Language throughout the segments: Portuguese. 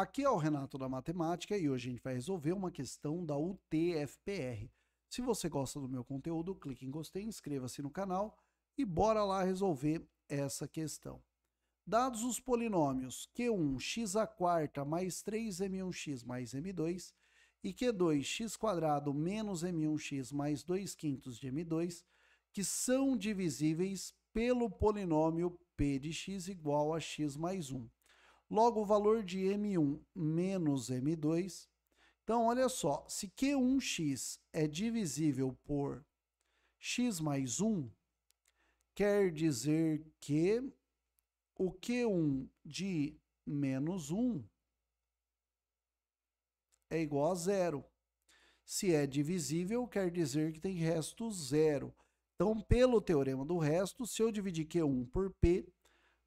Aqui é o Renato da Matemática e hoje a gente vai resolver uma questão da UTFPR. Se você gosta do meu conteúdo, clique em gostei, inscreva-se no canal e bora lá resolver essa questão. Dados os polinômios Q1 x a quarta mais 3m1x mais m2 e Q2 x quadrado menos m1x mais 2 quintos de m2, que são divisíveis pelo polinômio p de x igual a x mais 1. Logo, o valor de M1 menos M2. Então, olha só, se Q1x é divisível por x mais 1, quer dizer que o Q1 de menos 1 é igual a zero. Se é divisível, quer dizer que tem resto zero. Então, pelo teorema do resto, se eu dividir Q1 por P,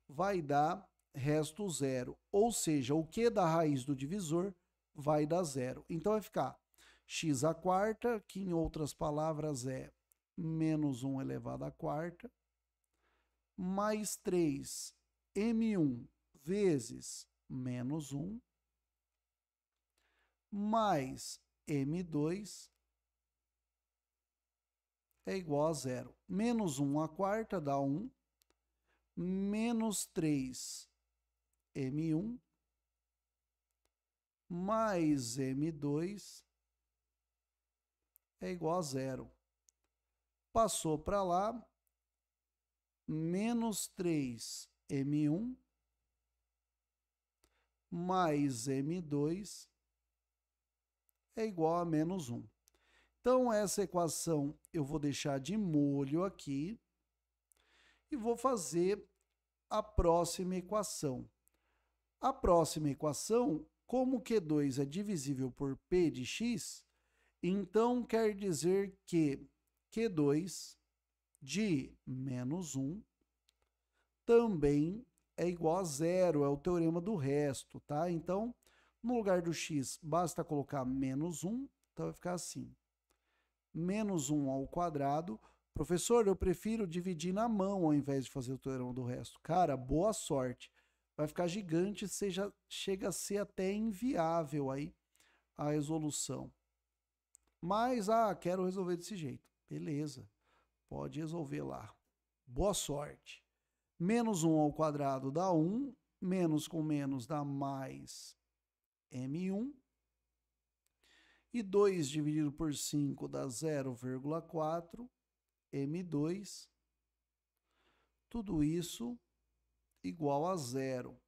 vai dar resta o zero. Ou seja, o Q da raiz do divisor vai dar zero. Então vai ficar x a quarta, que em outras palavras é menos 1 elevado à quarta, mais 3 m1 vezes menos 1, mais m2 é igual a zero. Menos 1 a quarta dá 1, menos 3 M1 mais M2 é igual a zero. Passou para lá, menos 3M1 mais M2 é igual a menos 1. Então, essa equação eu vou deixar de molho aqui e vou fazer a próxima equação. A próxima equação, como Q2 é divisível por P de X, então quer dizer que Q2 de menos 1 também é igual a zero, é o teorema do resto, tá? Então, no lugar do x, basta colocar menos 1, então vai ficar assim. Menos 1 ao quadrado. Professor, eu prefiro dividir na mão ao invés de fazer o teorema do resto. Cara, boa sorte vai ficar gigante, seja, chega a ser até inviável aí a resolução. Mas, ah, quero resolver desse jeito. Beleza, pode resolver lá. Boa sorte. Menos 1 ao quadrado dá 1, menos com menos dá mais m1. E 2 dividido por 5 dá 0,4 m2. Tudo isso igual a zero.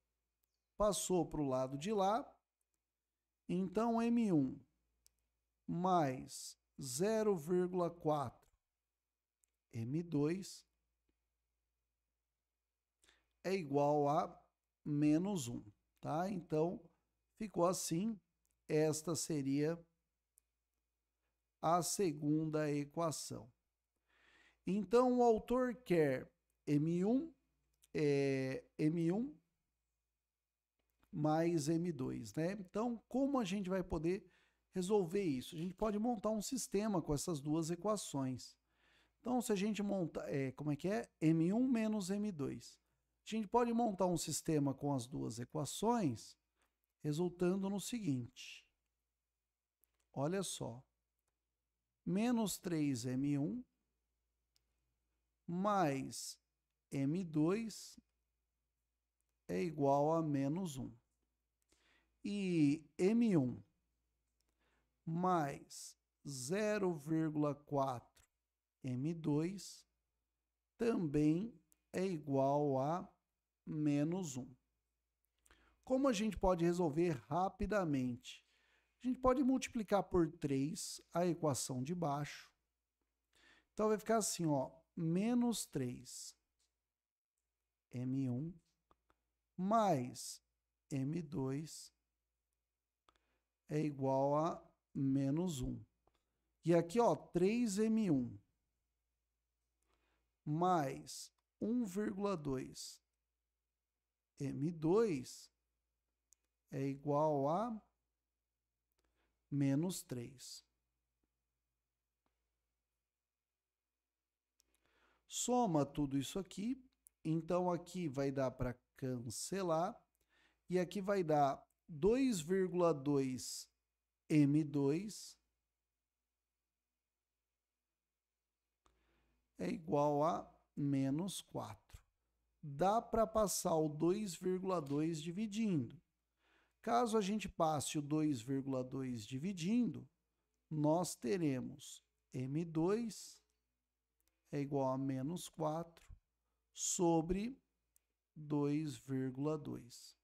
Passou para o lado de lá, então M1 mais 0,4 M2 é igual a menos 1, tá? Então, ficou assim. Esta seria a segunda equação. Então, o autor quer M1 é, M1 mais M2, né? Então, como a gente vai poder resolver isso? A gente pode montar um sistema com essas duas equações. Então, se a gente montar, é, como é que é? M1 menos M2. A gente pode montar um sistema com as duas equações, resultando no seguinte. Olha só. Menos 3M1 mais M2 é igual a menos 1. E M1 mais 0,4 M2 também é igual a menos 1. Como a gente pode resolver rapidamente? A gente pode multiplicar por 3 a equação de baixo. Então vai ficar assim, ó, menos 3 M1 mais M2 é igual a menos 1. E aqui, ó, 3M1 mais 1,2 M2 é igual a menos 3. Soma tudo isso aqui então aqui vai dar para cancelar. E aqui vai dar 2,2 M2 é igual a menos 4. Dá para passar o 2,2 dividindo. Caso a gente passe o 2,2 dividindo, nós teremos M2 é igual a menos 4 sobre 2,2.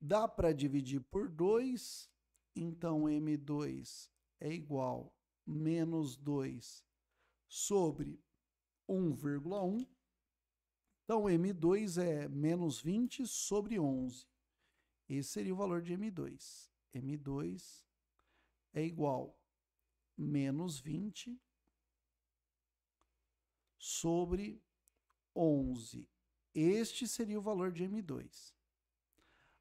Dá para dividir por 2, então M2 é igual a menos 2 sobre 1,1. Então, M2 é menos 20 sobre 11. Esse seria o valor de M2. M2 é igual a menos 20 sobre 11. Este seria o valor de M2.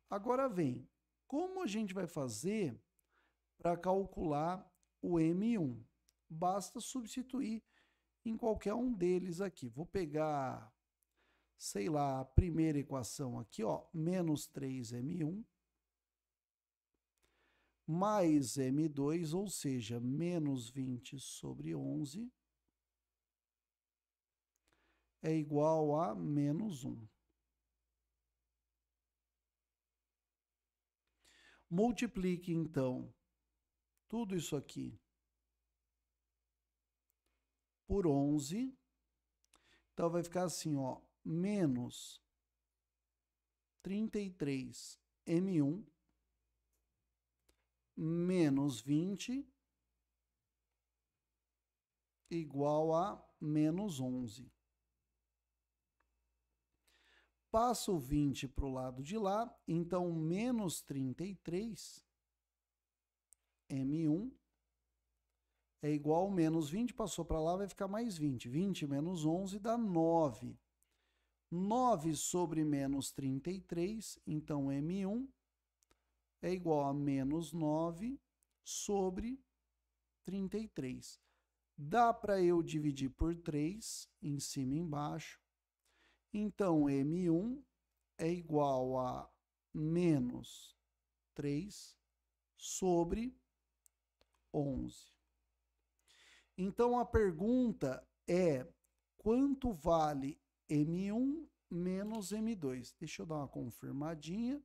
Agora vem, como a gente vai fazer para calcular o M1? Basta substituir em qualquer um deles aqui. Vou pegar, sei lá, a primeira equação aqui, ó, menos 3M1 mais M2, ou seja, menos 20 sobre 11 é igual a menos 1. Multiplique, então, tudo isso aqui por 11. Então, vai ficar assim, ó, menos 33 M1 menos 20 igual a menos 11. Passo o 20 para o lado de lá, então menos 33, M1, é, então é igual a menos 20, passou para lá, vai ficar mais 20. 20 menos 11 dá 9. 9 sobre menos 33, então M1 é igual a menos 9 sobre 33. Dá para eu dividir por 3, em cima e embaixo. Então, M1 é igual a menos 3 sobre 11. Então, a pergunta é quanto vale M1 menos M2? Deixa eu dar uma confirmadinha.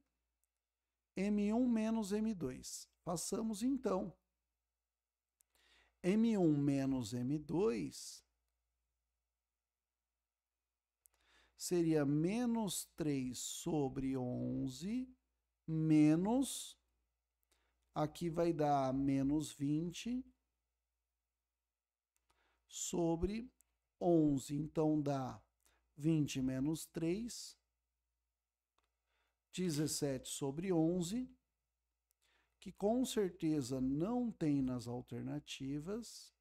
M1 menos M2. Passamos então. M1 menos M2 seria menos 3 sobre 11, menos, aqui vai dar menos 20, sobre 11. Então, dá 20 menos 3, 17 sobre 11, que com certeza não tem nas alternativas.